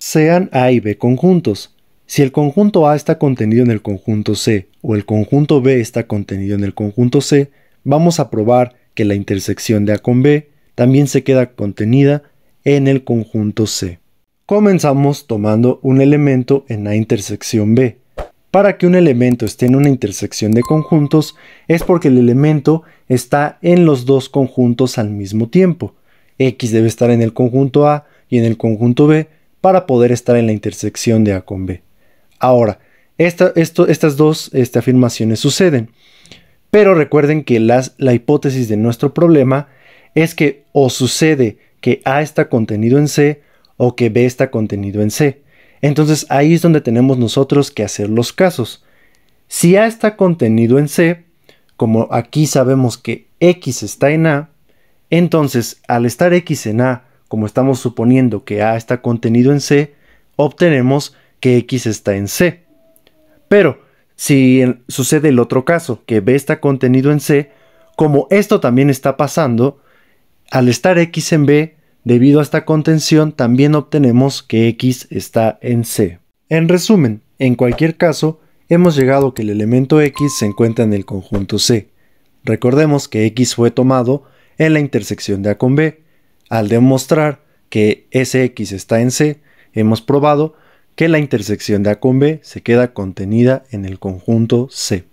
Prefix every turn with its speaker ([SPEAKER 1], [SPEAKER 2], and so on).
[SPEAKER 1] sean A y B conjuntos. Si el conjunto A está contenido en el conjunto C o el conjunto B está contenido en el conjunto C, vamos a probar que la intersección de A con B también se queda contenida en el conjunto C. Comenzamos tomando un elemento en la intersección B. Para que un elemento esté en una intersección de conjuntos es porque el elemento está en los dos conjuntos al mismo tiempo. X debe estar en el conjunto A y en el conjunto B para poder estar en la intersección de A con B. Ahora, estas dos este, afirmaciones suceden, pero recuerden que la hipótesis de nuestro problema es que o sucede que A está contenido en C o que B está contenido en C. Entonces ahí es donde tenemos nosotros que hacer los casos. Si A está contenido en C, como aquí sabemos que X está en A, entonces al estar X en A como estamos suponiendo que A está contenido en C, obtenemos que X está en C. Pero, si sucede el otro caso, que B está contenido en C, como esto también está pasando, al estar X en B, debido a esta contención, también obtenemos que X está en C. En resumen, en cualquier caso, hemos llegado a que el elemento X se encuentra en el conjunto C. Recordemos que X fue tomado en la intersección de A con B, al demostrar que SX está en C, hemos probado que la intersección de A con B se queda contenida en el conjunto C.